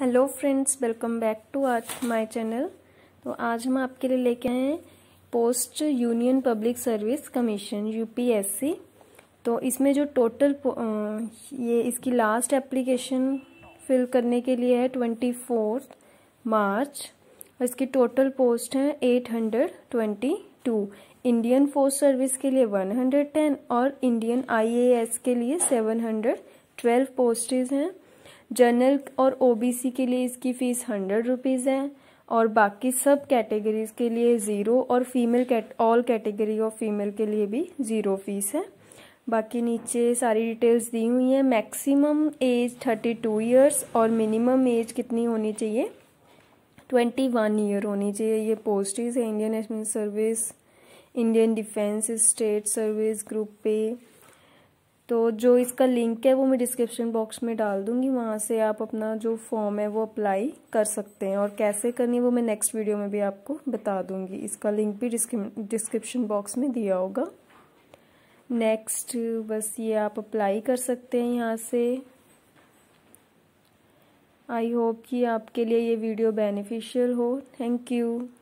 hello friends welcome back to our my channel तो आज हम आपके लिए लेके आए हैं post union public service commission UPSC तो इसमें जो टोटल ये इसकी लास्ट एप्लीकेशन फिल करने के लिए है ट्वेंटी फोर्थ मार्च और इसकी टोटल पोस्ट है eight hundred twenty two Indian force service के लिए वन हंड्रेड टेन और इंडियन आई के लिए सेवन हंड्रेड ट्वेल्व पोस्टेज हैं जनरल और ओबीसी के लिए इसकी फ़ीस हंड्रेड रुपीज़ है और बाकी सब कैटेगरीज के लिए ज़ीरो और female cat all category of female के लिए भी ज़ीरो फीस है बाकी नीचे सारी डिटेल्स दी हुई हैं maximum age thirty two years और मिनिमम एज कितनी होनी चाहिए ट्वेंटी वन ईयर होनी चाहिए ये पोस्टिज है Indian national service Indian defence state service group पे तो जो इसका लिंक है वो मैं डिस्क्रिप्शन बॉक्स में डाल दूंगी वहाँ से आप अपना जो फॉर्म है वो अप्लाई कर सकते हैं और कैसे करनी है वो मैं नेक्स्ट वीडियो में भी आपको बता दूंगी इसका लिंक भी डिस्क्रिप्शन बॉक्स में दिया होगा नेक्स्ट बस ये आप अप्लाई कर सकते हैं यहाँ से आई होप कि आपके लिए ये वीडियो बेनिफिशियल हो थैंक यू